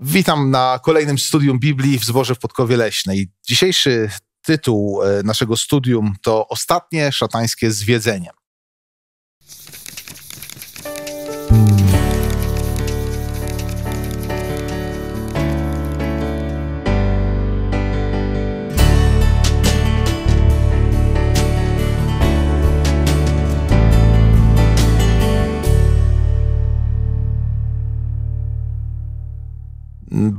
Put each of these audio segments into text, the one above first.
Witam na kolejnym studium Biblii w Zborze w Podkowie Leśnej. Dzisiejszy tytuł e, naszego studium to Ostatnie szatańskie zwiedzenie.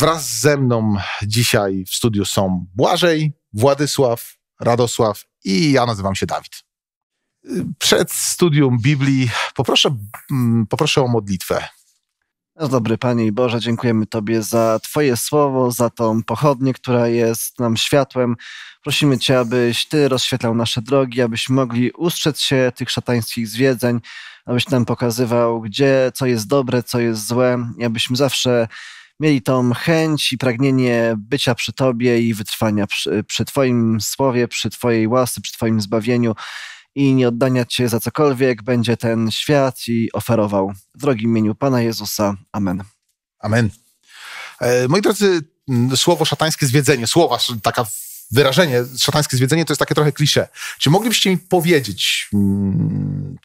Wraz ze mną dzisiaj w studiu są Błażej, Władysław, Radosław i ja nazywam się Dawid. Przed studium Biblii poproszę, mm, poproszę o modlitwę. No dobry Panie i Boże, dziękujemy Tobie za Twoje słowo, za tą pochodnię, która jest nam światłem. Prosimy Cię, abyś Ty rozświetlał nasze drogi, abyśmy mogli ustrzec się tych szatańskich zwiedzeń, abyś nam pokazywał, gdzie, co jest dobre, co jest złe, i abyśmy zawsze mieli tą chęć i pragnienie bycia przy Tobie i wytrwania przy, przy Twoim słowie, przy Twojej łasce, przy Twoim zbawieniu i nie oddania Cię za cokolwiek będzie ten świat i oferował. W drogim imieniu Pana Jezusa. Amen. Amen. E, moi drodzy, mm, słowo szatańskie zwiedzenie, słowa, taka wyrażenie, szatańskie zwiedzenie to jest takie trochę klisze. Czy moglibyście mi powiedzieć, mm,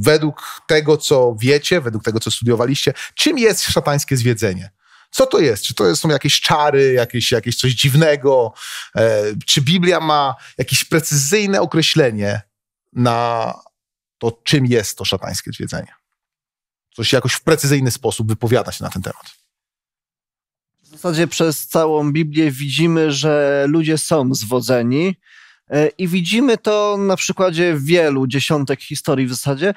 według tego, co wiecie, według tego, co studiowaliście, czym jest szatańskie zwiedzenie? Co to jest? Czy to są jakieś czary, jakieś, jakieś coś dziwnego? E, czy Biblia ma jakieś precyzyjne określenie na to, czym jest to szatańskie zwiedzenie? Coś jakoś w precyzyjny sposób wypowiada się na ten temat. W zasadzie przez całą Biblię widzimy, że ludzie są zwodzeni. E, I widzimy to na przykładzie wielu dziesiątek historii w zasadzie. E,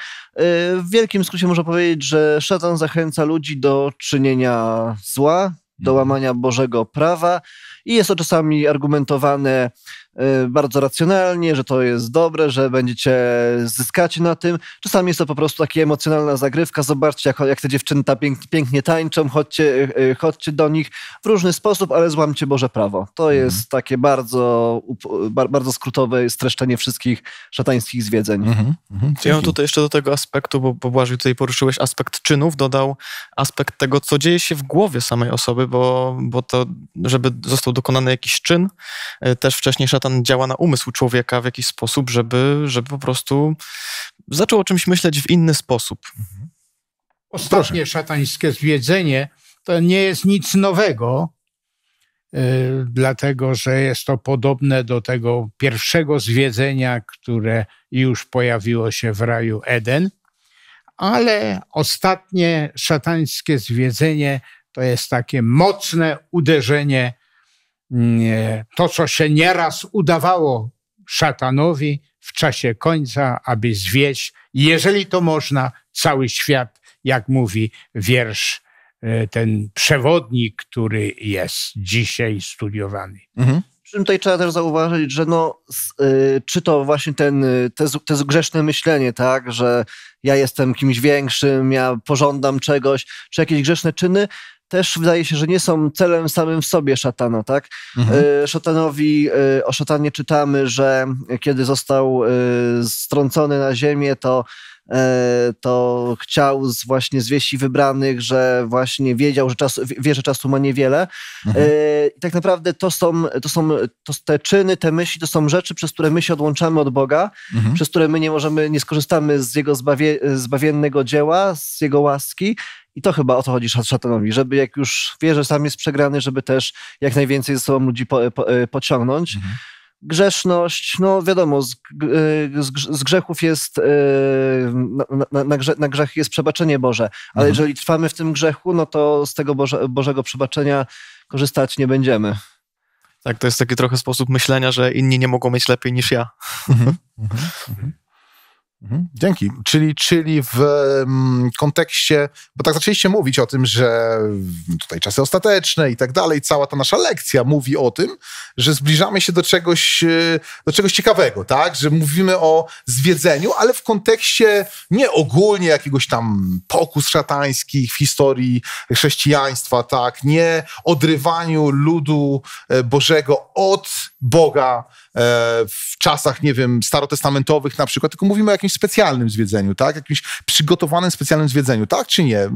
w wielkim skrócie można powiedzieć, że szatan zachęca ludzi do czynienia zła, do mhm. łamania Bożego prawa i jest to czasami argumentowane E, bardzo racjonalnie, że to jest dobre, że będziecie zyskać na tym. Czasami jest to po prostu taka emocjonalna zagrywka. Zobaczcie, jak, jak te dziewczyny ta pięknie, pięknie tańczą, chodźcie, e, e, chodźcie do nich w różny sposób, ale złamcie Boże prawo. To mhm. jest takie bardzo, bardzo skrótowe streszczenie wszystkich szatańskich zwiedzeń. Mhm. Mhm. Ja bym tutaj jeszcze do tego aspektu, bo, bo Błażej tutaj poruszyłeś aspekt czynów, dodał aspekt tego, co dzieje się w głowie samej osoby, bo, bo to, żeby został dokonany jakiś czyn, też wcześniej szatan szatan działa na umysł człowieka w jakiś sposób, żeby, żeby po prostu zaczął o czymś myśleć w inny sposób. Mhm. Ostatnie Proszę. szatańskie zwiedzenie to nie jest nic nowego, y, dlatego że jest to podobne do tego pierwszego zwiedzenia, które już pojawiło się w raju Eden, ale ostatnie szatańskie zwiedzenie to jest takie mocne uderzenie to, co się nieraz udawało szatanowi w czasie końca, aby zwieść, jeżeli to można, cały świat, jak mówi wiersz, e, ten przewodnik, który jest dzisiaj studiowany. Mhm. Przy czym tutaj trzeba też zauważyć, że no, e, czy to właśnie ten, e, to, jest, grzeszne myślenie, tak, że ja jestem kimś większym, ja pożądam czegoś, czy jakieś grzeszne czyny, też wydaje się, że nie są celem samym w sobie szatana, tak? Mhm. E, szatanowi, e, o szatanie czytamy, że kiedy został e, strącony na ziemię, to to chciał właśnie z wieści wybranych, że właśnie wiedział, że czasu wie, że czasu ma niewiele. Mhm. I tak naprawdę to są, to są to, te czyny, te myśli, to są rzeczy, przez które my się odłączamy od Boga, mhm. przez które my nie możemy, nie skorzystamy z Jego zbawie, zbawiennego dzieła, z Jego łaski i to chyba o to chodzi szatanowi, żeby jak już wie, że sam jest przegrany, żeby też jak najwięcej ze sobą ludzi po, e, po, e, pociągnąć. Mhm. Grzeszność, no wiadomo, z, e, z, z grzechów jest, na, na, na, grzech, jest przebaczenie Boże, ale mhm. jeżeli trwamy w tym grzechu, no to z tego Boże, Bożego przebaczenia korzystać nie będziemy. Tak, to jest taki trochę sposób myślenia, że inni nie mogą mieć lepiej niż ja. Mhm. mhm. mhm. Mhm. Dzięki. Czyli, czyli w mm, kontekście, bo tak zaczęliście mówić o tym, że tutaj czasy ostateczne i tak dalej, cała ta nasza lekcja mówi o tym, że zbliżamy się do czegoś, e, do czegoś ciekawego, tak? Że mówimy o zwiedzeniu, ale w kontekście nie ogólnie jakiegoś tam pokus szatańskich w historii chrześcijaństwa, tak? Nie odrywaniu ludu e, Bożego od Boga, E, w czasach, nie wiem, starotestamentowych na przykład, tylko mówimy o jakimś specjalnym zwiedzeniu, tak? Jakimś przygotowanym specjalnym zwiedzeniu, tak czy nie?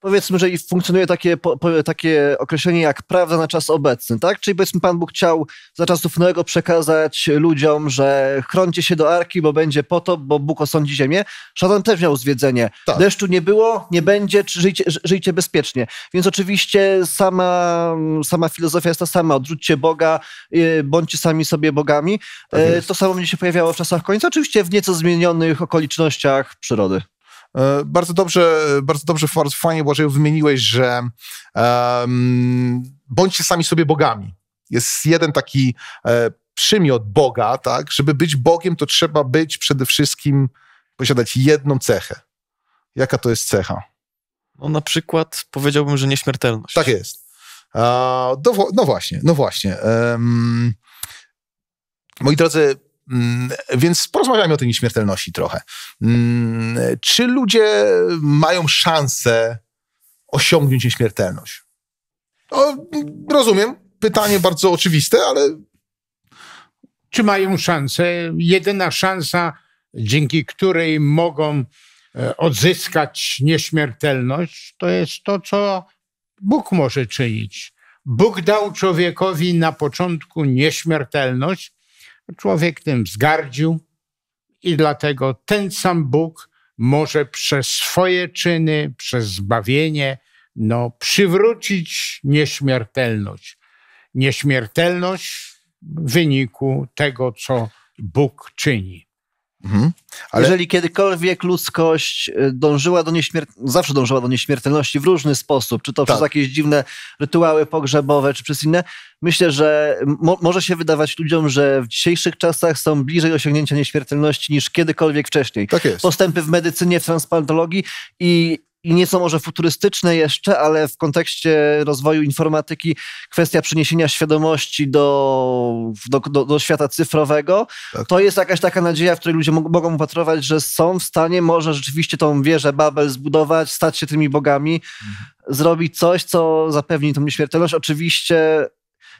powiedzmy, że funkcjonuje takie, po, takie określenie jak prawda na czas obecny, tak? Czyli powiedzmy Pan Bóg chciał za czasów Noego przekazać ludziom, że chroncie się do Arki, bo będzie po to, bo Bóg osądzi ziemię. Szatan też miał zwiedzenie. Tak. Deszczu nie było, nie będzie, żyjcie, żyjcie bezpiecznie. Więc oczywiście sama, sama filozofia jest ta sama. Odrzućcie Boga, y, bądźcie sami sobie bogami. Tak e, to samo będzie się pojawiało w czasach końca, oczywiście w nieco zmienionych okolicznościach przyrody. E, bardzo dobrze, bardzo dobrze, bardzo fajnie, Błażeju, wymieniłeś, że um, bądźcie sami sobie bogami. Jest jeden taki e, przymiot Boga, tak? Żeby być Bogiem, to trzeba być przede wszystkim, posiadać jedną cechę. Jaka to jest cecha? No na przykład powiedziałbym, że nieśmiertelność. Tak jest. E, do, no właśnie, no właśnie. E, moi drodzy, Mm, więc porozmawiamy o tej nieśmiertelności trochę. Mm, czy ludzie mają szansę osiągnąć nieśmiertelność? No, rozumiem. Pytanie bardzo oczywiste, ale. Czy mają szansę? Jedyna szansa, dzięki której mogą e, odzyskać nieśmiertelność, to jest to, co Bóg może czynić. Bóg dał człowiekowi na początku nieśmiertelność, Człowiek tym wzgardził i dlatego ten sam Bóg może przez swoje czyny, przez zbawienie, no, przywrócić nieśmiertelność. Nieśmiertelność w wyniku tego, co Bóg czyni. Mhm. Ale... Jeżeli kiedykolwiek ludzkość y, dążyła do nieśmiertelności, zawsze dążyła do nieśmiertelności w różny sposób, czy to tak. przez jakieś dziwne rytuały pogrzebowe, czy przez inne, myślę, że mo może się wydawać ludziom, że w dzisiejszych czasach są bliżej osiągnięcia nieśmiertelności niż kiedykolwiek wcześniej. Tak jest. Postępy w medycynie, w transplantologii i i nieco może futurystyczne jeszcze, ale w kontekście rozwoju informatyki kwestia przeniesienia świadomości do, do, do, do świata cyfrowego, tak. to jest jakaś taka nadzieja, w której ludzie mogą upatrować, że są w stanie może rzeczywiście tą wieżę Babel zbudować, stać się tymi bogami, mhm. zrobić coś, co zapewni tą nieśmiertelność. Oczywiście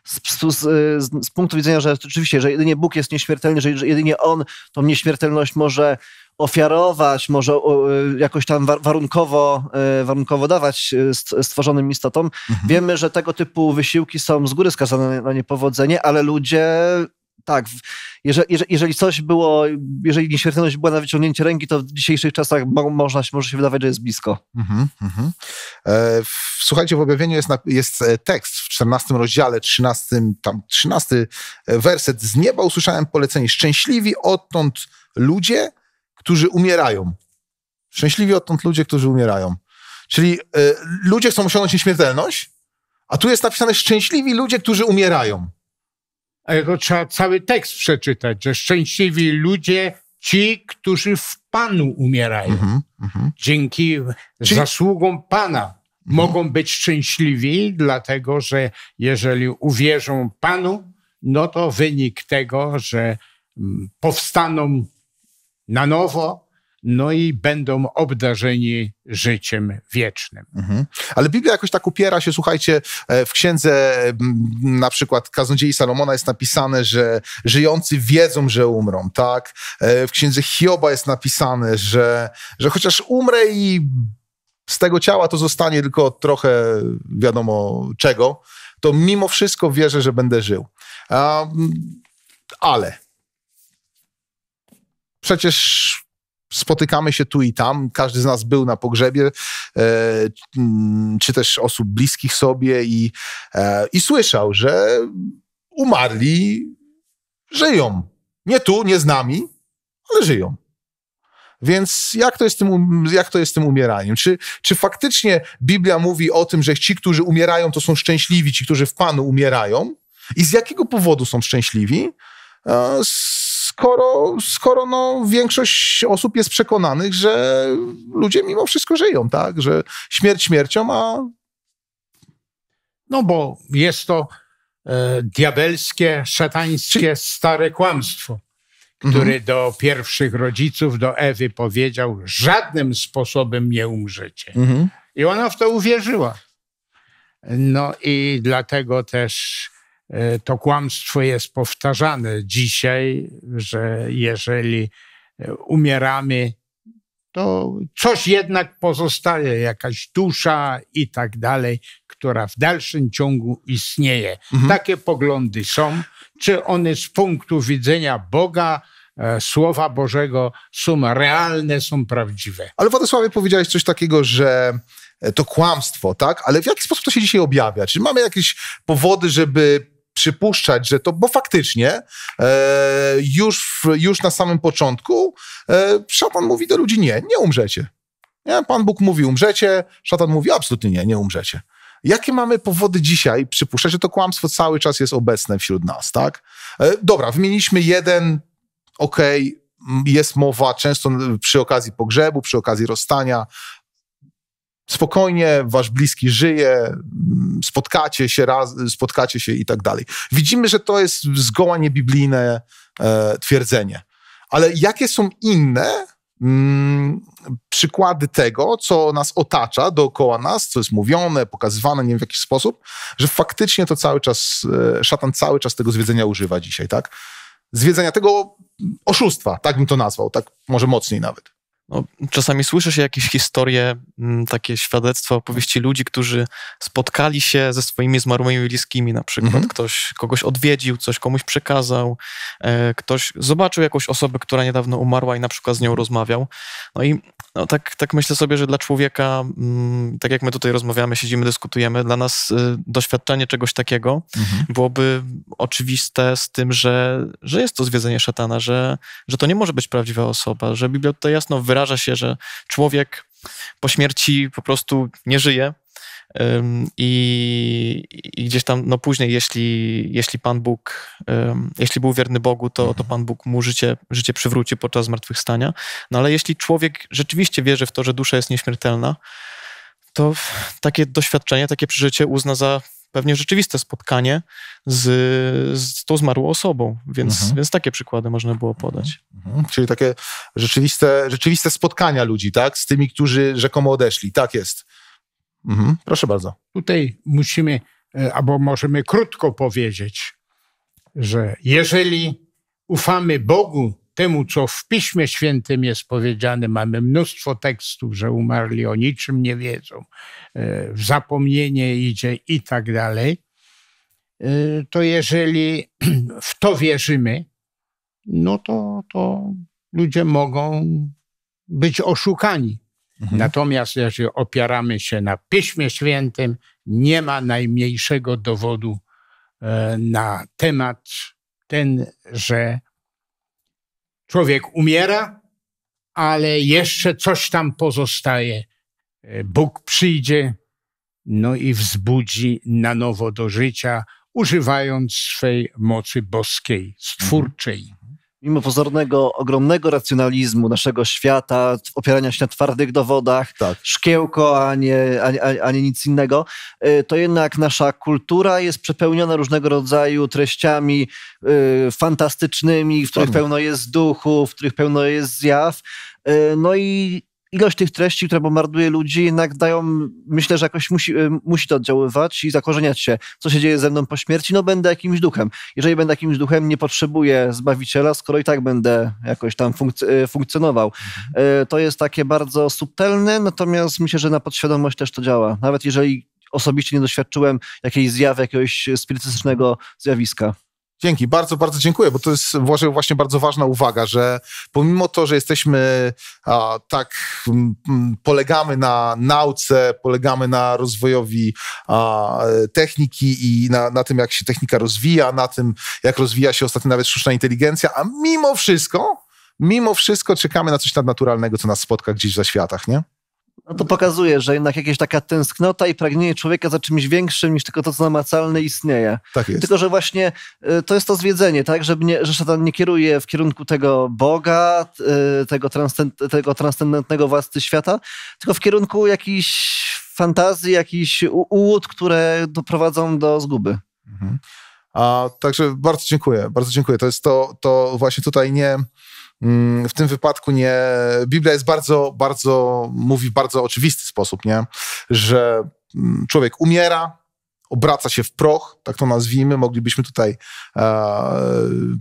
z, z, z, z punktu widzenia, że rzeczywiście, że jedynie Bóg jest nieśmiertelny, że, jedynie On tą nieśmiertelność może ofiarować, może e, jakoś tam warunkowo, e, warunkowo dawać e, stworzonym istotom. Mhm. Wiemy, że tego typu wysiłki są z góry skazane na niepowodzenie, ale ludzie tak, jeżeli, jeżeli coś było, jeżeli nieśmiertelność była na wyciągnięcie ręki, to w dzisiejszych czasach mo, można, może się wydawać, że jest blisko. Mm -hmm. e, w, słuchajcie, w objawieniu jest, jest, e, tekst w 14 rozdziale, 13, tam 13 e, werset. Z nieba usłyszałem polecenie. Szczęśliwi odtąd ludzie, którzy umierają. Szczęśliwi odtąd ludzie, którzy umierają. Czyli e, ludzie chcą osiągnąć nieśmiertelność, a tu jest napisane szczęśliwi ludzie, którzy umierają ale to trzeba cały tekst przeczytać, że szczęśliwi ludzie, ci, którzy w Panu umierają, mhm, mhm. dzięki zasługom Pana mhm. mogą być szczęśliwi, dlatego że jeżeli uwierzą Panu, no to wynik tego, że mm, powstaną na nowo, no i będą obdarzeni życiem wiecznym. Mhm. Ale Biblia jakoś tak upiera się, słuchajcie, e, w księdze na przykład Kaznodziei Salomona jest napisane, że żyjący wiedzą, że umrą, tak? E, w księdze Hioba jest napisane, że, że chociaż umrę i z tego ciała to zostanie tylko trochę wiadomo czego, to mimo wszystko wierzę, że będę żył. Um, ale przecież spotykamy się tu i tam. Każdy z nas był na pogrzebie, e, czy też osób bliskich sobie i, e, i słyszał, że umarli żyją. Nie tu, nie z nami, ale żyją. Więc jak to jest z tym, um, jak to jest tym umieraniem? Czy, czy faktycznie Biblia mówi o tym, że ci, którzy umierają, to są szczęśliwi, ci, którzy w Panu umierają? I z jakiego powodu są szczęśliwi? E, z skoro, skoro no, większość osób jest przekonanych, że ludzie mimo wszystko żyją, tak? Że śmierć śmiercią, a... No bo jest to e, diabelskie, szatańskie, stare kłamstwo, który mhm. do pierwszych rodziców, do Ewy powiedział, żadnym sposobem nie umrzecie. Mhm. I ona w to uwierzyła. No i dlatego też E, to kłamstwo jest powtarzane dzisiaj, że jeżeli e, umieramy, to coś jednak pozostaje, jakaś dusza i tak dalej, która w dalszym ciągu istnieje. Mhm. Takie poglądy są. Czy one z punktu widzenia Boga, e, Słowa Bożego są realne, są prawdziwe. Ale Władysławie powiedziałeś coś takiego, że to kłamstwo, tak? Ale w jaki sposób to się dzisiaj objawia? Czy mamy jakieś powody, żeby przypuszczać, że to, bo faktycznie e, już, już na samym początku e, szatan mówi do ludzi nie, nie umrzecie. Nie? Pan Bóg mówi umrzecie, szatan mówi absolutnie nie, nie umrzecie. Jakie mamy powody dzisiaj przypuszczać, że to kłamstwo cały czas jest obecne wśród nas, tak? E, dobra, wymieniliśmy jeden, okej, okay, jest mowa często przy okazji pogrzebu, przy okazji rozstania, spokojnie, wasz bliski żyje, spotkacie się raz, spotkacie się i tak dalej. Widzimy, że to jest zgoła niebiblijne e, twierdzenie. Ale jakie są inne mm, przykłady tego, co nas otacza dookoła nas, co jest mówione, pokazywane, nie wiem w jakiś sposób, że faktycznie to cały czas, e, szatan cały czas tego zwiedzenia używa dzisiaj, tak? Zwiedzenia tego oszustwa, tak bym to nazwał, tak może mocniej nawet no, czasami słyszy się jakieś historie, mm, takie świadectwa, opowieści ludzi, którzy spotkali się ze swoimi zmarłymi bliskimi na przykład. Mhm. Ktoś kogoś odwiedził, coś komuś przekazał, e, ktoś zobaczył jakąś osobę, która niedawno umarła i na przykład z nią rozmawiał. No i no, tak, tak myślę sobie, że dla człowieka, m, mm, tak jak my tutaj rozmawiamy, siedzimy, dyskutujemy, dla nas y, doświadczenie czegoś takiego mhm. byłoby oczywiste z tym, że, że jest to zwiedzenie szatana, że, że to nie może być prawdziwa osoba, że Biblia tutaj jasno wyraża, wyraża się, że człowiek po śmierci po prostu nie żyje. I, i gdzieś tam, no później, jeśli, jeśli Pan Bóg, jeśli był wierny Bogu, to, to Pan Bóg mu życie, życie przywróci podczas zmartwychwstania. No ale jeśli człowiek rzeczywiście wierzy w to, że dusza jest nieśmiertelna, to takie doświadczenie, takie przeżycie uzna za pewnie rzeczywiste spotkanie z, z tą zmarłą osobą, więc, mhm. więc takie przykłady można było podać. Mhm. mhm. Czyli takie rzeczywiste, rzeczywiste spotkania ludzi, tak? Z tymi, którzy rzekomo odeszli. Tak jest. Mhm. Proszę bardzo. Tutaj musimy, e, albo możemy krótko powiedzieć, że jeżeli ufamy Bogu, temu, co w Piśmie Świętym jest powiedziane. Mamy mnóstwo tekstów, że umarli o niczym nie wiedzą, e, w zapomnienie idzie i tak dalej. E, to jeżeli w to wierzymy, no to, to ludzie mogą być oszukani. Mhm. Natomiast jeżeli opieramy się na Piśmie Świętym, nie ma najmniejszego dowodu e, na temat ten, że Człowiek umiera, ale jeszcze coś tam pozostaje. E, Bóg przyjdzie, no i wzbudzi na nowo do życia, używając swej mocy boskiej, stwórczej mimo pozornego, ogromnego racjonalizmu naszego świata, opierania się na twardych dowodach, tak. szkiełko, a nie, a, a, a nie nic innego, y, to jednak nasza kultura jest przepełniona różnego rodzaju treściami y, fantastycznymi, w których pełno jest duchu, w których pełno jest zjaw. Y, no i ilość tych treści, które bombarduje ludzi, jednak dają, myślę, że jakoś musi, e, musi to oddziaływać i zakorzeniać się. Co się dzieje ze mną po śmierci? No będę jakimś duchem. Jeżeli będę jakimś duchem, nie potrzebuję Zbawiciela, skoro i tak będę jakoś tam e, funkcjonował. E, to jest takie bardzo subtelne, natomiast myślę, że na podświadomość też to działa. Nawet jeżeli osobiście nie doświadczyłem jakiejś zjawy, jakiegoś spirytystycznego zjawiska. Dzięki, bardzo, bardzo dziękuję, bo to jest właśnie bardzo ważna uwaga, że pomimo to, że jesteśmy a, tak, m, polegamy na nauce, polegamy na rozwojowi a, techniki i na, na, tym, jak się technika rozwija, na tym, jak rozwija się ostatnio nawet sztuczna inteligencja, a mimo wszystko, mimo wszystko czekamy na coś nadnaturalnego, co nas spotka gdzieś za światach, nie? No to pokazuje, że jednak jakaś taka tęsknota i pragnienie człowieka za czymś większym niż tylko to, co namacalne istnieje. Tak jest. Tylko, że właśnie y, to jest to zwiedzenie, tak? Żeby nie, że szatan nie kieruje w kierunku tego Boga, y, tego, transcend, tego transcendentnego władcy świata, tylko w kierunku jakichś fantazji, jakichś ułud, które doprowadzą do zguby. Mhm. A, także bardzo dziękuję, bardzo dziękuję. To jest to, to właśnie tutaj nie Mm, w tym wypadku nie. Biblia jest bardzo, bardzo, mówi w bardzo oczywisty sposób, nie? że mm, człowiek umiera, obraca się w proch, tak to nazwijmy. Moglibyśmy tutaj, e,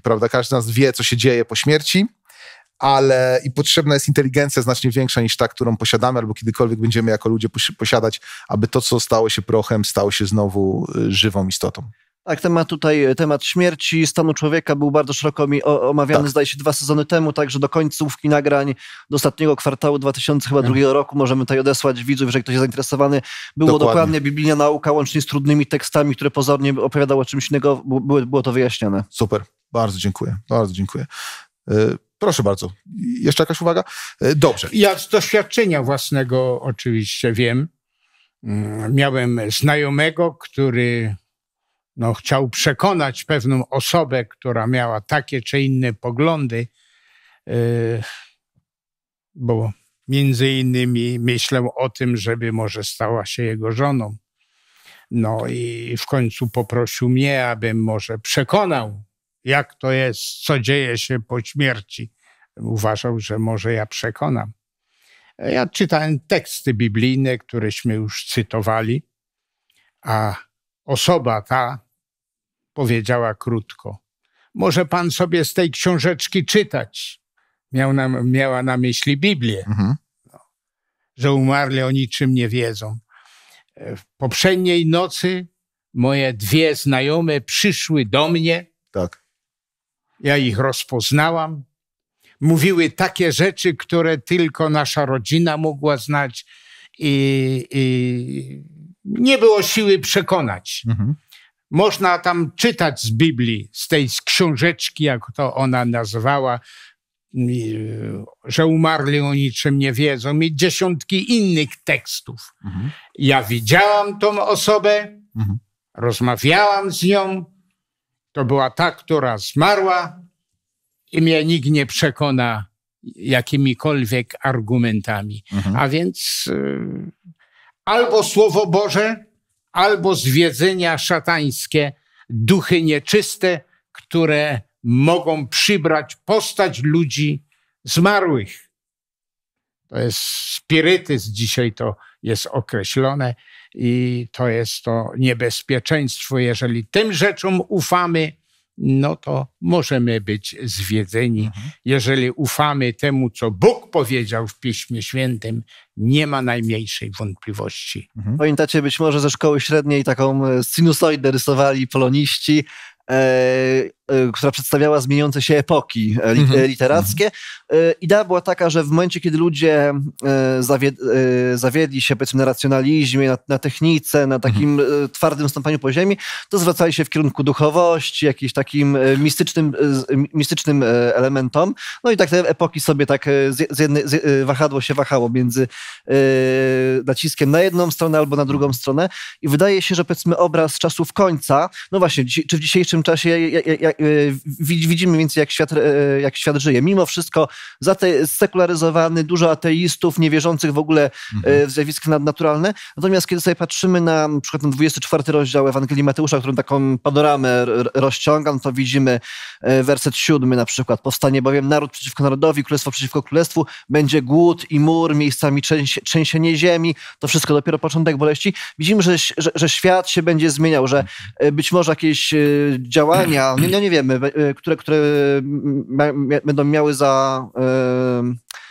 prawda, każdy z nas wie, co się dzieje po śmierci, ale i potrzebna jest inteligencja znacznie większa niż ta, którą posiadamy, albo kiedykolwiek będziemy jako ludzie posiadać, aby to, co stało się prochem, stało się znowu e, żywą istotą. Tak, temat tutaj, e, temat śmierci, stanu człowieka był bardzo szeroko mi omawiany, tak. zdaje się, dwa sezony temu, także do końcówki nagrań do ostatniego kwartału 2002 mhm. roku możemy tutaj odesłać widzów, jeżeli ktoś jest zainteresowany. Było dokładnie, dokładnie biblijna nauka, łącznie z trudnymi tekstami, które pozornie opowiadały o czymś innego, było, było to wyjaśnione. Super, bardzo dziękuję, bardzo dziękuję. E, proszę bardzo. Jeszcze jakaś uwaga? E, dobrze. Ja z doświadczenia własnego oczywiście wiem. Mm, miałem znajomego, który no, chciał przekonać pewną osobę, która miała takie czy inne poglądy, y, bo między innymi myślał o tym, żeby może stała się jego żoną. No i w końcu poprosił mnie, abym może przekonał, jak to jest, co dzieje się po śmierci. Uważał, że może ja przekonam. Ja czytałem teksty biblijne, któreśmy już cytowali, a osoba ta powiedziała krótko. Może pan sobie z tej książeczki czytać. Miał na, miała na myśli Biblię, mhm. no, że umarli o niczym nie wiedzą. E, w poprzedniej nocy moje dwie znajome przyszły do mnie. Tak. Ja ich rozpoznałam. Mówiły takie rzeczy, które tylko nasza rodzina mogła znać, i, i nie było siły przekonać. Mhm. Można tam czytać z Biblii, z tej z książeczki, jak to ona nazwała, e, że umarli o niczym nie wiedzą, i dziesiątki innych tekstów. Mhm. Ja widziałam tą osobę, mhm. rozmawiałam z nią. To była ta, która zmarła, i mnie nikt nie przekona jakimikolwiek argumentami. Mhm. A więc y, albo Słowo Boże albo zwiedzenia szatańskie, duchy nieczyste, które mogą przybrać postać ludzi zmarłych. To jest spirytyzm, dzisiaj to jest określone i to jest to niebezpieczeństwo. Jeżeli tym rzeczom ufamy, no to możemy być zwiedzeni. Mhm. Jeżeli ufamy temu, co Bóg powiedział w Piśmie Świętym, nie ma najmniejszej wątpliwości. Mhm. Pamiętacie być może ze szkoły średniej taką e, sinusoidę rysowali poloniści. E, Y, która przedstawiała zmieniające się epoki e, mhm. literackie. Y, idea była taka, że w momencie, kiedy ludzie y, zawiedli się powiedzmy na racjonalizmie, na, na technice, na takim mhm. twardym stąpaniu po ziemi, to zwracali się w kierunku duchowości, jakimś takim mistycznym, mistycznym elementom. No i tak te epoki sobie tak z jednej, z, wahadło się wahało między naciskiem na jedną stronę albo na drugą stronę. I wydaje się, że powiedzmy obraz czasów końca, no właśnie, czy w dzisiejszym czasie, jak, Y, widzimy więcej jak świat, y, jak świat żyje. Mimo wszystko sekularyzowany, dużo ateistów, niewierzących w ogóle y, mhm. w zjawiska nadnaturalne. Natomiast kiedy sobie patrzymy na, na przykład na 24 rozdział Ewangelii Mateusza, którą taką panoramę rozciągam, to widzimy werset 7 na przykład. Powstanie bowiem naród przeciwko narodowi, królestwo przeciwko królestwu, będzie głód i mur, miejscami trzęsienie ziemi. To wszystko dopiero początek boleści. Widzimy, że, że, że świat się będzie zmieniał, że mhm. być może jakieś działania, nie, no nie nie wiemy, y, które, które mm, mm, będą miały za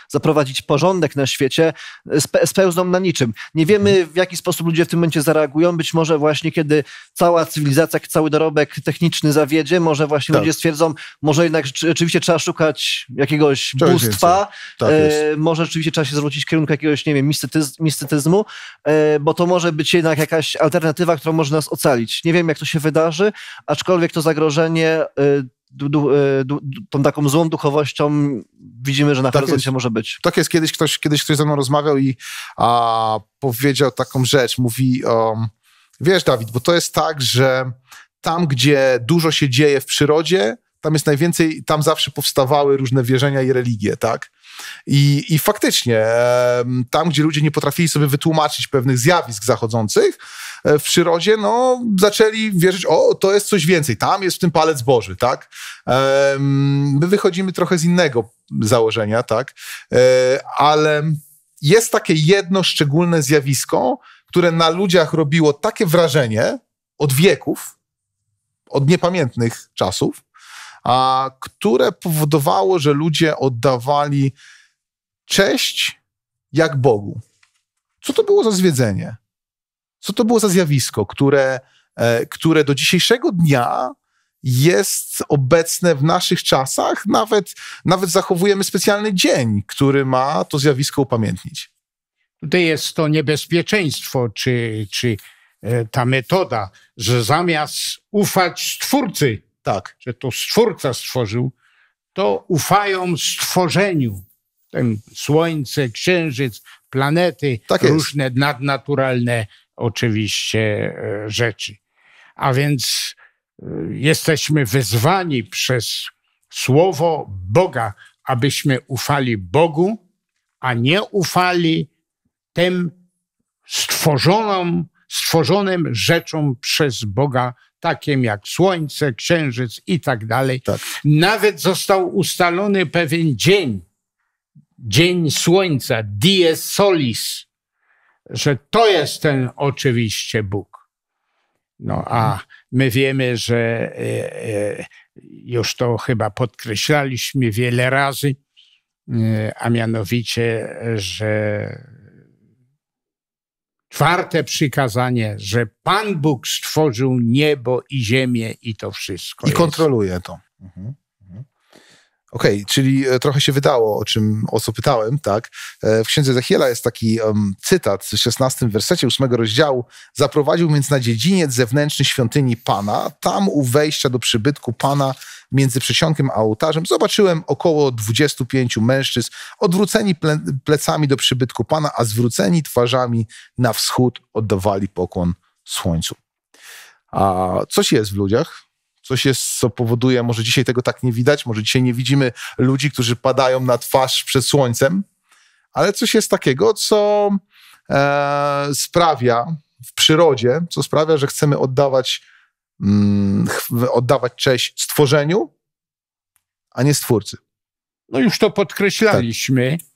zaprowadzić porządek na świecie, e, spe, spełzną na niczym. Nie wiemy, mhm. w jaki sposób ludzie w tym momencie zareagują. Być może właśnie kiedy cała cywilizacja, cały dorobek techniczny zawiedzie, może właśnie tak. ludzie stwierdzą, może jednak rzeczywiście trzeba szukać jakiegoś Cześć bóstwa, tak e, może rzeczywiście trzeba się zwrócić w kierunku jakiegoś, nie wiem, mistytyzmu, e, bo to może być jednak jakaś alternatywa, która może nas ocalić. Nie wiem, jak to się wydarzy, aczkolwiek to zagrożenie... E, E, tą taką złą duchowością widzimy, że na tak horyzoncie jest. może być. Tak jest. Kiedyś ktoś, kiedyś ktoś ze mną rozmawiał i a, powiedział taką rzecz. Mówi, um, wiesz Dawid, bo to jest tak, że tam, gdzie dużo się dzieje w przyrodzie, tam jest najwięcej, tam zawsze powstawały różne wierzenia i religie, tak? I, i faktycznie, tam gdzie ludzie nie potrafili sobie wytłumaczyć pewnych zjawisk zachodzących, e, w przyrodzie, no, zaczęli wierzyć, o, to jest coś więcej, tam jest w tym palec Boży, tak? My wychodzimy trochę z innego założenia, tak? E, ale jest takie jedno szczególne zjawisko, które na ludziach robiło takie wrażenie od wieków, od niepamiętnych czasów, a, które powodowało, że ludzie oddawali cześć jak Bogu. Co to było za zwiedzenie? Co to było za zjawisko, które, e, które do dzisiejszego dnia jest obecne w naszych czasach? Nawet, nawet zachowujemy specjalny dzień, który ma to zjawisko upamiętnić. Tutaj jest to niebezpieczeństwo, czy, czy e, ta metoda, że zamiast ufać Twórcy, tak, że to Stwórca stworzył, to ufają stworzeniu. Ten słońce, księżyc, planety, tak różne nadnaturalne oczywiście e, rzeczy. A więc e, jesteśmy wezwani przez słowo Boga, abyśmy ufali Bogu, a nie ufali tym stworzonym, stworzonym rzeczom przez Boga takim jak Słońce, Księżyc i tak dalej. Tak. Nawet został ustalony pewien dzień, dzień Słońca, dies solis, że to jest ten oczywiście Bóg. No a mhm. my wiemy, że e, e, już to chyba podkreślaliśmy wiele razy, e, a mianowicie, że Czwarte przykazanie, że Pan Bóg stworzył niebo i ziemię i to wszystko. I jest. kontroluje to. Mhm. Okej, okay, czyli e, trochę się wydało, o czym o co pytałem, tak? E, w księdze Zachiela jest taki um, cytat w 16 wersecie 8 rozdziału. Zaprowadził więc na dziedziniec zewnętrzny świątyni Pana. Tam u wejścia do przybytku Pana między przesionkiem a ołtarzem zobaczyłem około 25 mężczyzn odwróceni ple plecami do przybytku Pana, a zwróceni twarzami na wschód oddawali pokłon słońcu. A coś jest w ludziach, coś jest, co powoduje, może dzisiaj tego tak nie widać, może dzisiaj nie widzimy ludzi, którzy padają na twarz przed słońcem, ale coś jest takiego, co e, sprawia w przyrodzie, co sprawia, że chcemy oddawać, mm, oddawać cześć stworzeniu, a nie stwórcy. No już to podkreślaliśmy. Tak.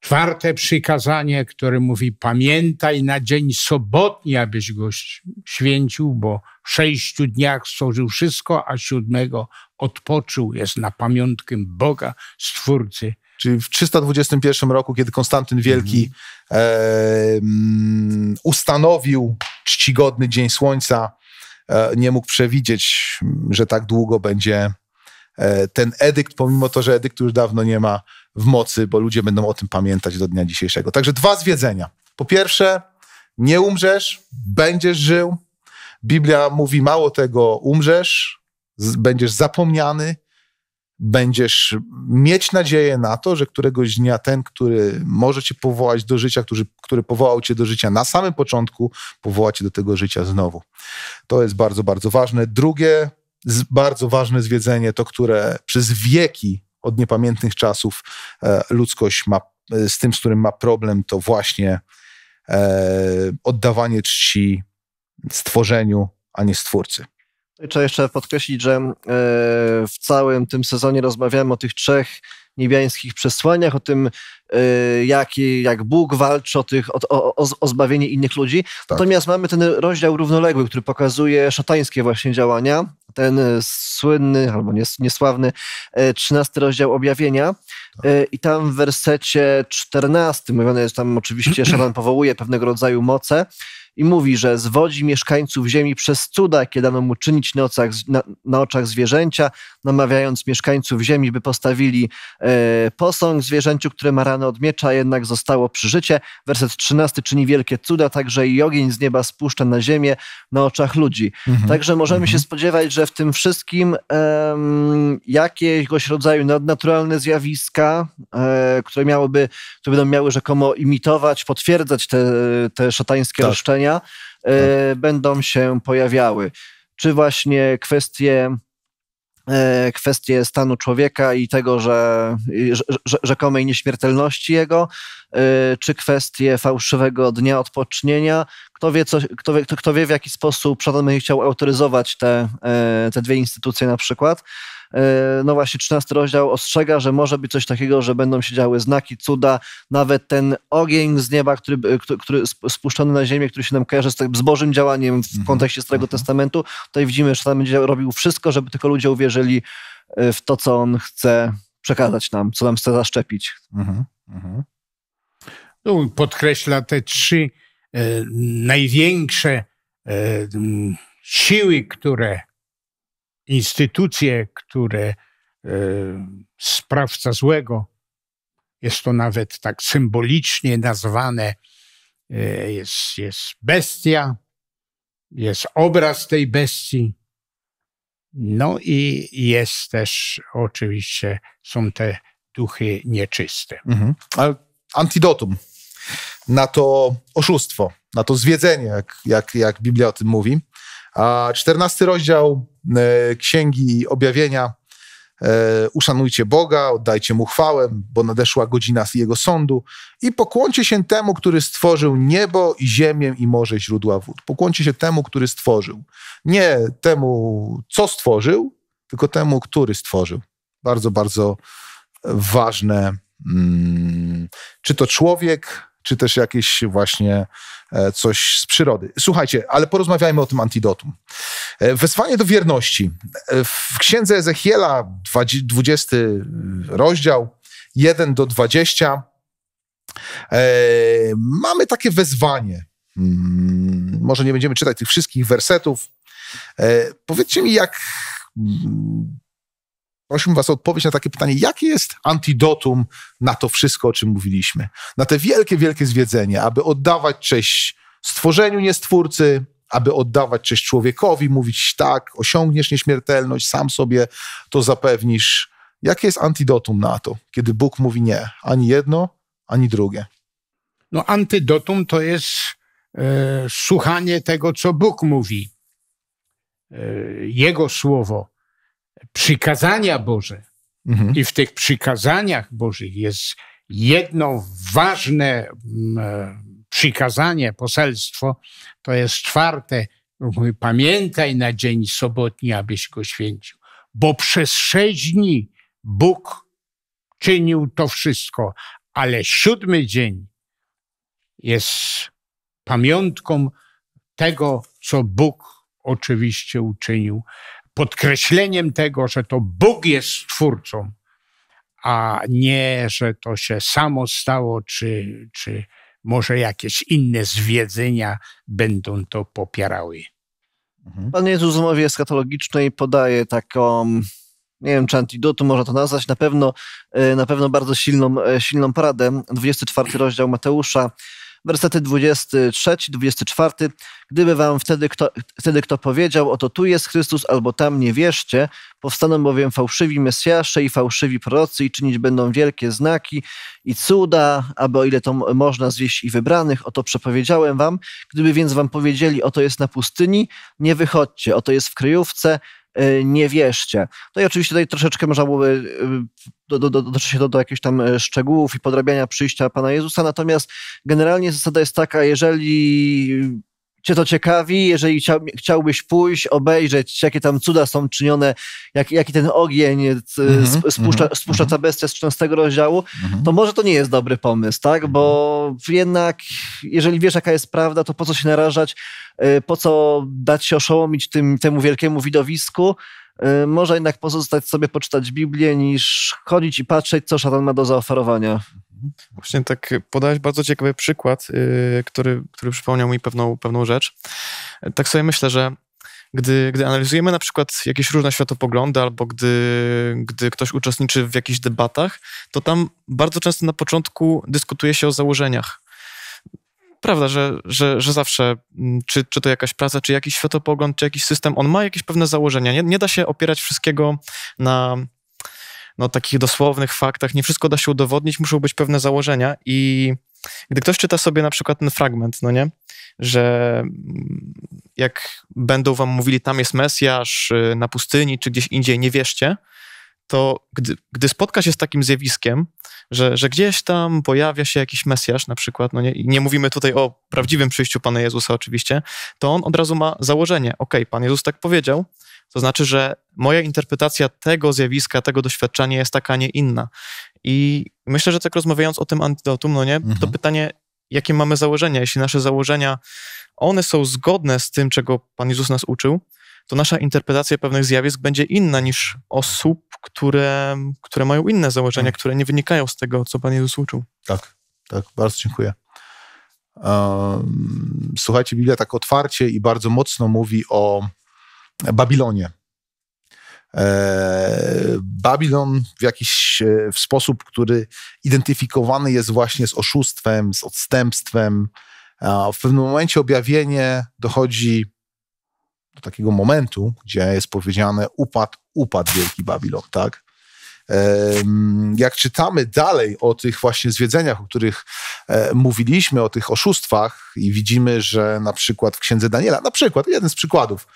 Czwarte przykazanie, które mówi: Pamiętaj na dzień sobotni, abyś go święcił, bo w sześciu dniach stworzył wszystko, a siódmego odpoczął. Jest na pamiątkę Boga, Stwórcy. Czyli w 321 roku, kiedy Konstantyn Wielki e, ustanowił czcigodny Dzień Słońca, e, nie mógł przewidzieć, że tak długo będzie E, ten edykt, pomimo to, że edykt już dawno nie ma w mocy, bo ludzie będą o tym pamiętać do dnia dzisiejszego. Także dwa zwiedzenia. Po pierwsze, nie umrzesz, będziesz żył. Biblia mówi mało tego, umrzesz, będziesz zapomniany, będziesz mieć nadzieję na to, że któregoś dnia ten, który może cię powołać do życia, który, który powołał cię do życia na samym początku, powoła cię do tego życia znowu. To jest bardzo, bardzo ważne. Drugie, bardzo ważne zwiedzenie, to które przez wieki od niepamiętnych czasów e, ludzkość ma, e, z tym, z którym ma problem, to właśnie e, oddawanie czci stworzeniu, a nie stwórcy. No trzeba jeszcze podkreślić, że w całym tym sezonie rozmawiałem o tych trzech niebiańskich przesłaniach, o tym Y, jak, jak Bóg walczy o, tych, o, o, o zbawienie innych ludzi. Tak. Natomiast mamy ten rozdział równoległy, który pokazuje szatańskie właśnie działania, ten y, słynny albo niesławny y, trzynasty rozdział objawienia. Tak. I tam w wersecie 14 mówione jest tam oczywiście, szatan powołuje pewnego rodzaju moce, i mówi, że zwodzi mieszkańców ziemi przez cuda, jakie dano mu czynić na, na, na oczach zwierzęcia, namawiając mieszkańców ziemi, by postawili e, posąg zwierzęciu, które ma ranę od miecza, a jednak zostało przy życie. Werset 13 czyni wielkie cuda, także i ogień z nieba spuszcza na ziemię na oczach ludzi. Mhm. Także możemy mhm. się spodziewać, że w tym wszystkim em, jakiegoś rodzaju nadnaturalne zjawiska, e, które miałyby, które będą miały rzekomo imitować, potwierdzać te, te szatańskie tak. roszczenia, E, tak. będą się pojawiały. Czy właśnie kwestie e, kwestie stanu człowieka i tego, że, że rzekomej nieśmiertelności jego, e, czy kwestie fałszywego dnia odpocznienia. Kto wie, co, kto wie, kto wie w jaki sposób Szatan będzie chciał autoryzować te, te dwie instytucje na przykład. E, no właśnie 13 rozdział ostrzega, że może być coś takiego, że będą się działy znaki, cuda, nawet ten ogień z nieba, który, e, który spuszczony na ziemię, który się nam kojarzy z, tak, z Bożym działaniem w mhm. kontekście Starego mhm. Testamentu. Tutaj widzimy, że tam będzie robił wszystko, żeby tylko ludzie uwierzyli e, w to, co on chce przekazać nam, co nam chce zaszczepić. Mhm. Mhm. podkreśla te trzy e, największe e, siły, które instytucje, które e, sprawca złego, jest to nawet tak symbolicznie nazwane, e, jest, jest bestia, jest obraz tej bestii. No i jest też oczywiście, są te duchy nieczyste. Mhm. Ale antidotum na to oszustwo, na to zwiedzenie, jak, jak, jak Biblia o tym mówi. A czternasty rozdział e, Księgi Objawienia. E, uszanujcie Boga, oddajcie mu chwałę, bo nadeszła godzina jego sądu i pokłoncie się temu, który stworzył niebo i ziemię i morze źródła wód. Pokłoncie się temu, który stworzył. Nie temu, co stworzył, tylko temu, który stworzył. Bardzo, bardzo ważne. Mm, czy to człowiek, czy też jakieś właśnie e, coś z przyrody. Słuchajcie, ale porozmawiajmy o tym antidotum. E, wezwanie do wierności. E, w księdze Ezechiela, 20 rozdział, 1 do 20, mamy takie wezwanie. Mm, może nie będziemy czytać tych wszystkich wersetów. Powiedzcie mi, jak Prosimy Was o odpowiedź na takie pytanie, jakie jest antidotum na to wszystko, o czym mówiliśmy? Na te wielkie, wielkie zwiedzenie, aby oddawać cześć stworzeniu, nie stwórcy, aby oddawać cześć człowiekowi, mówić tak, osiągniesz nieśmiertelność, sam sobie to zapewnisz. Jakie jest antidotum na to, kiedy Bóg mówi nie, ani jedno, ani drugie? No, antidotum to jest e, słuchanie tego, co Bóg mówi, e, Jego słowo przykazania Boże. Mhm. I w tych przykazaniach Bożych jest jedno ważne mm, e, przykazanie, poselstwo, to jest czwarte. Pamiętaj na dzień sobotni, abyś go święcił, bo przez sześć dni Bóg czynił to wszystko, ale siódmy dzień jest pamiątką tego, co Bóg oczywiście uczynił podkreśleniem tego, że to Bóg jest twórcą, a nie, że to się samo stało, czy, czy może jakieś inne zwiedzenia będą to popierały. Mhm. Pan Jezus w mowie eskatologicznej podaje taką, nie wiem czy antidotum można to nazwać, na pewno, y, na pewno bardzo silną, y, silną paradę. 24 rozdział Mateusza, Wersety 23, 24. Gdyby wam wtedy kto, wtedy kto powiedział, oto tu jest Chrystus, albo tam nie wierzcie, powstaną bowiem fałszywi Mesjasze i fałszywi prorocy i czynić będą wielkie znaki i cuda, aby o ile to można zwieść i wybranych, oto przepowiedziałem wam. Gdyby więc wam powiedzieli, oto jest na pustyni, nie wychodźcie, oto jest w kryjówce, Y, nie wierzcie. No i oczywiście tutaj troszeczkę można byłoby y, do, do, do, się do, do jakichś tam y, szczegółów i podrabiania przyjścia Pana Jezusa, natomiast generalnie zasada jest taka, jeżeli Cię to ciekawi, jeżeli chciałbyś pójść, obejrzeć, jakie tam cuda są czynione, jak, jaki ten ogień e, mhm, spuszcza, mm spuszcza mhm. ta bestia z 13 rozdziału, mhm. to może to nie jest dobry pomysł, tak? Bo jednak, jeżeli wiesz, jaka jest prawda, to po co się narażać, e, po co dać się oszołomić tym, temu wielkiemu widowisku? E, może jednak pozostać sobie poczytać Biblię, niż chodzić i patrzeć, co szatan ma do zaoferowania. Właśnie tak podałeś bardzo ciekawy przykład, y, który, który przypomniał mi pewną, pewną rzecz. Tak sobie myślę, że gdy, gdy analizujemy na przykład jakieś różne światopoglądy, albo gdy, gdy ktoś uczestniczy w jakichś debatach, to tam bardzo często na początku dyskutuje się o założeniach. Prawda, że, że, że zawsze, mm, czy, czy to jakaś praca, czy jakiś światopogląd, czy jakiś system, on ma jakieś pewne założenia. Nie, nie da się opierać wszystkiego na, no, takich dosłownych faktach nie wszystko da się udowodnić, muszą być pewne założenia i gdy ktoś czyta sobie na przykład ten fragment, no nie, że jak będą wam mówili, tam jest Mesjasz y, na pustyni czy gdzieś indziej, nie wierzcie, to gdy, gdy spotka się z takim zjawiskiem, że, że gdzieś tam pojawia się jakiś Mesjasz na przykład, no nie, nie mówimy tutaj o prawdziwym przyjściu Pana Jezusa oczywiście, to on od razu ma założenie, ok, Pan Jezus tak powiedział, to znaczy, że moja interpretacja tego zjawiska, tego doświadczenia jest taka, nie inna. I myślę, że tak rozmawiając o tym antidotum, no nie, mhm. to pytanie, jakie mamy założenia? Jeśli nasze założenia, one są zgodne z tym, czego Pan Jezus nas uczył, to nasza interpretacja pewnych zjawisk będzie inna niż osób, które, które mają inne założenia, tak. które nie wynikają z tego, co Pan Jezus uczył. Tak, tak, bardzo dziękuję. Słuchajcie, Biblia tak otwarcie i bardzo mocno mówi o Babilonie. E, Babilon w jakiś e, w sposób, który identyfikowany jest właśnie z oszustwem, z odstępstwem. W pewnym momencie objawienie dochodzi do takiego momentu, gdzie jest powiedziane upadł, upadł wielki Babilon, tak? Jak czytamy dalej o tych właśnie zwiedzeniach, o których e, mówiliśmy, o tych oszustwach i widzimy, że na przykład w księdze Daniela, na przykład, jeden z przykładów,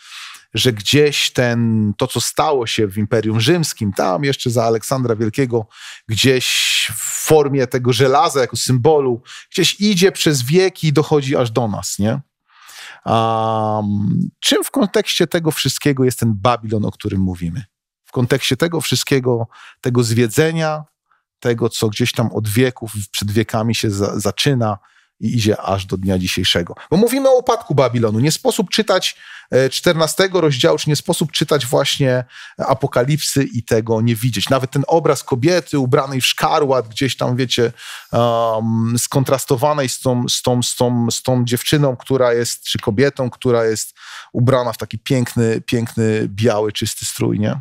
że gdzieś ten, to co stało się w Imperium Rzymskim, tam jeszcze za Aleksandra Wielkiego, gdzieś w formie tego żelaza jako symbolu, gdzieś idzie przez wieki i dochodzi aż do nas, nie? Um, czym w kontekście tego wszystkiego jest ten Babilon, o którym mówimy? W kontekście tego wszystkiego, tego zwiedzenia, tego, co gdzieś tam od wieków, przed wiekami się za, zaczyna, i idzie aż do dnia dzisiejszego. Bo mówimy o upadku Babilonu. Nie sposób czytać 14 e, rozdziału, czy nie sposób czytać właśnie e, apokalipsy i tego nie widzieć. Nawet ten obraz kobiety ubranej w szkarłat, gdzieś tam, wiecie, um, skontrastowanej z tą, z, tą, z, tą, z tą dziewczyną, która jest, czy kobietą, która jest ubrana w taki piękny, piękny, biały, czysty strój, nie?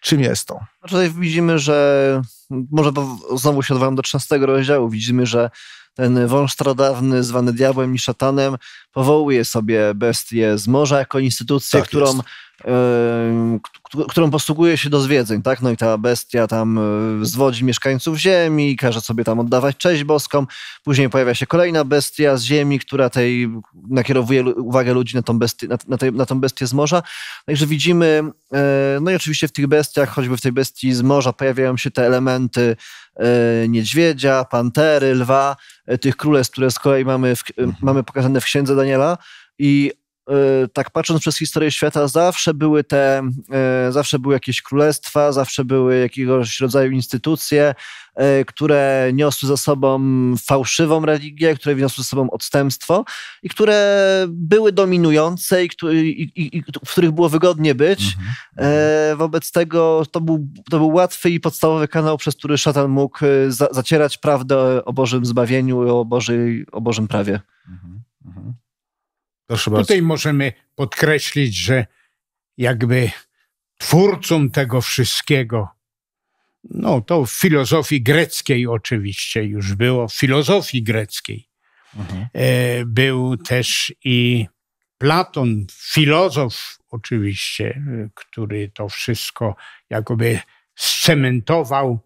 Czym jest to? tutaj widzimy, że może znowu się odwołam do 13 rozdziału, widzimy, że ten wąż stradawny, zwany diabłem i szatanem powołuje sobie bestię z morza jako instytucję, tak którą jest którą posługuje się do zwiedzeń, tak? No i ta bestia tam y, zwodzi mieszkańców ziemi, każe sobie tam oddawać cześć boską. Później pojawia się kolejna bestia z ziemi, która tej nakierowuje uwagę ludzi na tą, bestię, na, na, na tą bestię z morza. Także no widzimy, y, no i oczywiście w tych bestiach, choćby w tej bestii z morza pojawiają się te elementy y, niedźwiedzia, pantery, lwa, tych królestw, które z kolei mamy, w, mhm. mamy pokazane w Księdze Daniela i Y, tak patrząc przez historię świata, zawsze były te, y, zawsze były jakieś królestwa, zawsze były jakiegoś rodzaju instytucje, y, które niosły za sobą fałszywą religię, które niosły za sobą odstępstwo i które były dominujące i, i, i, i w których było wygodnie być. Mhm. Wobec tego to był, to był łatwy i podstawowy kanał, przez który szatan mógł za, zacierać prawdę o Bożym zbawieniu i o, Boży, o Bożym prawie. Mhm. Mhm. Proszę Tutaj możemy podkreślić, że jakby twórcą tego wszystkiego, no to w filozofii greckiej oczywiście już było, w filozofii greckiej mhm. E, był też i Platon, filozof oczywiście, e, który to wszystko jakoby scementował,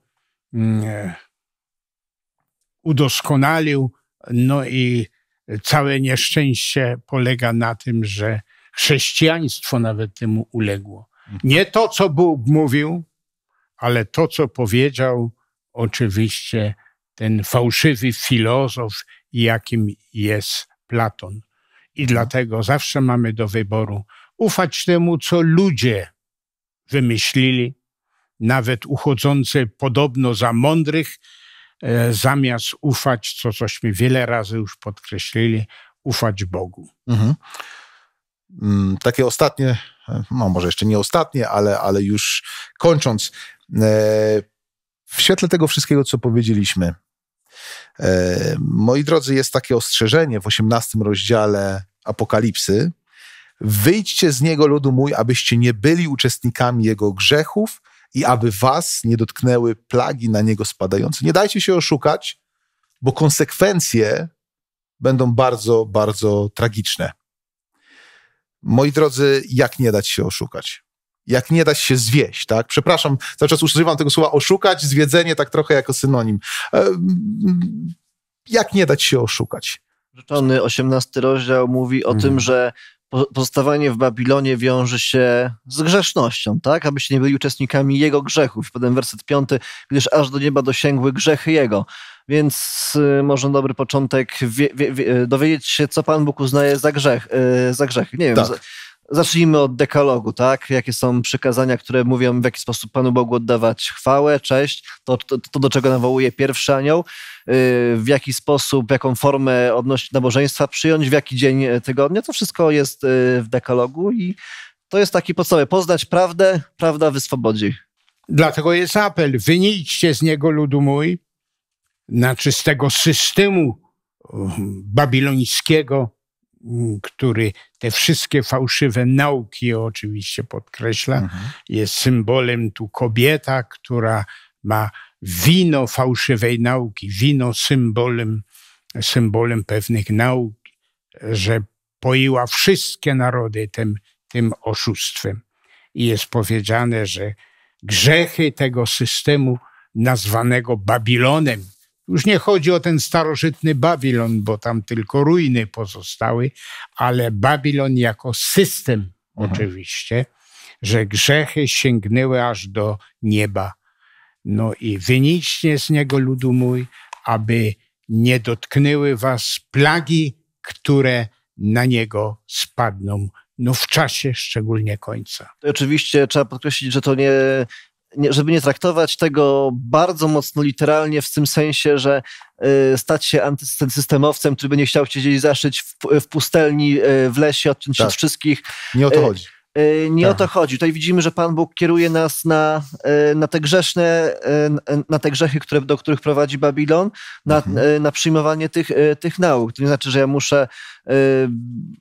mm, e, udoskonalił, no i Całe nieszczęście polega na tym, że chrześcijaństwo nawet temu uległo. Mhm. Nie to, co Bóg mówił, ale to, co powiedział oczywiście ten fałszywy filozof, jakim jest Platon. I mhm. dlatego zawsze mamy do wyboru ufać temu, co ludzie wymyślili, nawet uchodzący podobno za mądrych, E, zamiast ufać, co cośmy wiele razy już podkreślili, ufać Bogu. Mhm. Mm, takie ostatnie, e, no może jeszcze nie ostatnie, ale, ale już kończąc, e, w świetle tego wszystkiego, co powiedzieliśmy, moi drodzy, jest takie ostrzeżenie w 18 rozdziale Apokalipsy. Wyjdźcie z niego, ludu mój, abyście nie byli uczestnikami jego grzechów, i aby was nie dotknęły plagi na niego spadające. Nie dajcie się oszukać, bo konsekwencje będą bardzo, bardzo tragiczne. Moi drodzy, jak nie dać się oszukać? Jak nie dać się zwieść, tak? Przepraszam, cały czas używam tego słowa oszukać, zwiedzenie tak trochę jako synonim. Jak nie dać się oszukać? Rzeczony 18 rozdział mówi o hmm. tym, mhm. że pozostawanie w Babilonie wiąże się z grzesznością, tak? Abyście nie byli uczestnikami jego grzechów. Potem werset piąty, gdyż aż do nieba dosięgły grzechy jego. Więc y, może dobry początek wie, wie, wie, dowiedzieć się, co Pan Bóg uznaje za grzech. Y, za grzech. Nie wiem, tak. Zacznijmy od dekalogu, tak? Jakie są przykazania, które mówią, w jaki sposób Panu Bogu oddawać chwałę, cześć, to, to, to do czego nawołuje pierwszy anioł, y, w jaki sposób, jaką formę odnośnie nabożeństwa przyjąć, w jaki dzień e, tygodnia, to wszystko jest y, w dekalogu i to jest taki podstawowy. Poznać prawdę, prawda wyswobodzi. Dlatego jest apel, wynijdźcie z niego ludu mój, znaczy z tego systemu babilońskiego, który te wszystkie fałszywe nauki oczywiście podkreśla, mhm. jest symbolem tu kobieta, która ma wino fałszywej nauki, wino symbolem, symbolem pewnych nauk, że poiła wszystkie narody tym, tym oszustwem. I jest powiedziane, że grzechy tego systemu nazwanego Babilonem, już nie chodzi o ten starożytny Babilon, bo tam tylko ruiny pozostały, ale Babilon jako system mhm. oczywiście, że grzechy sięgnęły aż do nieba. No i wynicznie z niego ludu mój, aby nie dotknęły was plagi, które na niego spadną no w czasie szczególnie końca. Oczywiście trzeba podkreślić, że to nie nie, żeby nie traktować tego bardzo mocno literalnie, w tym sensie, że y, stać się antysystemowcem, który by nie chciał się gdzieś zaszyć w, w pustelni, y, w lesie, odciąć tak. się od wszystkich. Nie o to y, chodzi. Y, nie tak. o to chodzi. Tutaj widzimy, że Pan Bóg kieruje nas na, y, na te grzeszne, na te grzechy, które, do których prowadzi Babilon, na, mhm. na przyjmowanie tych, tych nauk. To nie znaczy, że ja muszę Yy,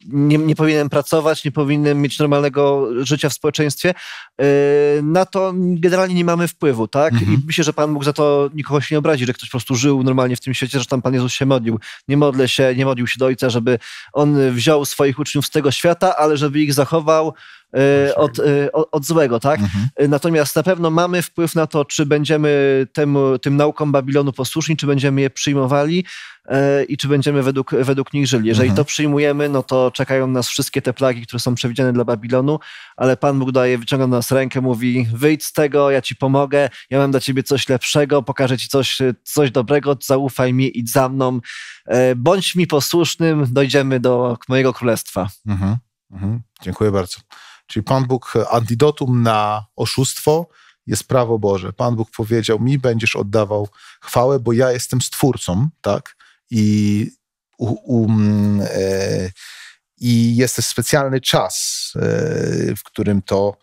nie, nie powinienem pracować, nie powinienem mieć normalnego życia w społeczeństwie, yy, na to generalnie nie mamy wpływu, tak? Mhm. I myślę, że Pan mógł za to nikogo się nie obrazić, że ktoś po prostu żył normalnie w tym świecie, że tam Pan Jezus się modlił. Nie modlę się, nie modlił się do Ojca, żeby On wziął swoich uczniów z tego świata, ale żeby ich zachował yy, od, od, od, złego, tak? Mhm. Natomiast na pewno mamy wpływ na to, czy będziemy temu, tym naukom Babilonu posłuszni, czy będziemy je przyjmowali. E, i czy będziemy według, według nich żyli. Jeżeli mhm. to przyjmujemy, no to czekają nas wszystkie te plagi, które są przewidziane dla Babilonu, ale Pan Bóg daje, wyciąga nas rękę, mówi wyjdź z tego, ja ci pomogę, ja mam dla ciebie coś lepszego, pokażę ci coś, coś dobrego, zaufaj mi, idź za mną, e, bądź mi posłusznym, dojdziemy do mojego królestwa. Mhm. Mhm. Dziękuję bardzo. Czyli Pan Bóg antidotum na oszustwo, jest prawo Boże. Pan Bóg powiedział: Mi będziesz oddawał chwałę, bo ja jestem stwórcą, tak? i, mm, e, i jest też specjalny czas, e, w którym to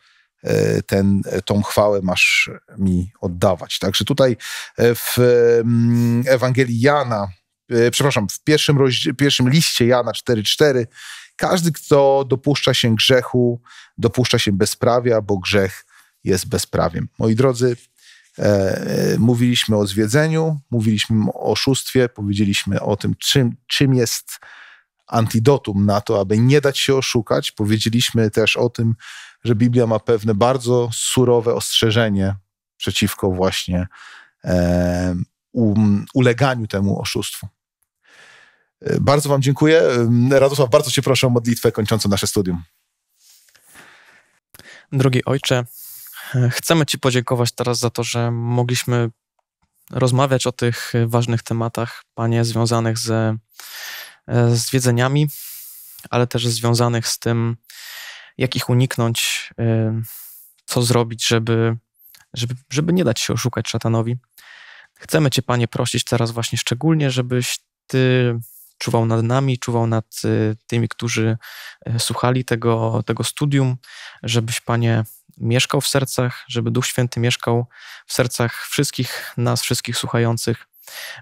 e, ten, tą chwałę masz mi oddawać. Także tutaj e, w mm, Ewangelii Jana, e, przepraszam, w pierwszym, pierwszym liście Jana 4,4 każdy, kto dopuszcza się grzechu, dopuszcza się bezprawia, bo grzech jest bezprawiem. Moi drodzy, E, e, mówiliśmy o zwiedzeniu, mówiliśmy o oszustwie, powiedzieliśmy o tym, czym, czym jest antidotum na to, aby nie dać się oszukać. Powiedzieliśmy też o tym, że Biblia ma pewne bardzo surowe ostrzeżenie przeciwko właśnie e, um, uleganiu temu oszustwu. E, bardzo Wam dziękuję. Radosław, bardzo Cię proszę o modlitwę kończącą nasze studium. Drogi Ojcze, Chcemy Ci podziękować teraz za to, że mogliśmy rozmawiać o tych ważnych tematach, Panie, związanych ze e, zwiedzeniami, ale też związanych z tym, jak ich uniknąć, e, co zrobić, żeby, żeby, żeby nie dać się oszukać szatanowi. Chcemy Cię, Panie, prosić teraz właśnie szczególnie, żebyś Ty czuwał nad nami, czuwał nad e, tymi, którzy słuchali tego, tego studium, żebyś, Panie, mieszkał w sercach, żeby Duch Święty mieszkał w sercach wszystkich nas, wszystkich słuchających,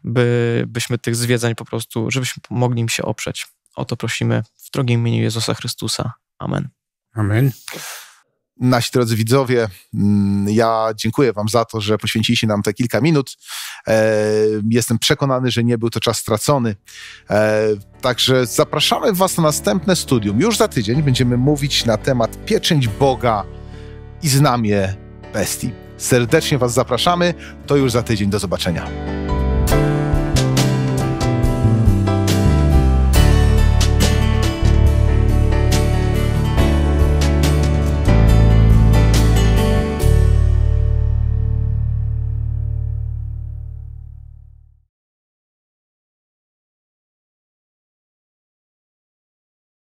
by, byśmy tych zwiedzań po prostu, żebyśmy mogli im się oprzeć. O to prosimy w drogim imieniu Jezusa Chrystusa. Amen. Amen. Nasi drodzy widzowie, mm, ja dziękuję Wam za to, że poświęciliście nam te kilka minut. E, jestem przekonany, że nie był to czas stracony. E, także zapraszamy Was na następne studium. Już za tydzień będziemy mówić na temat pieczęć Boga i znamie bestii. Serdecznie Was zapraszamy. To już za tydzień. Do zobaczenia.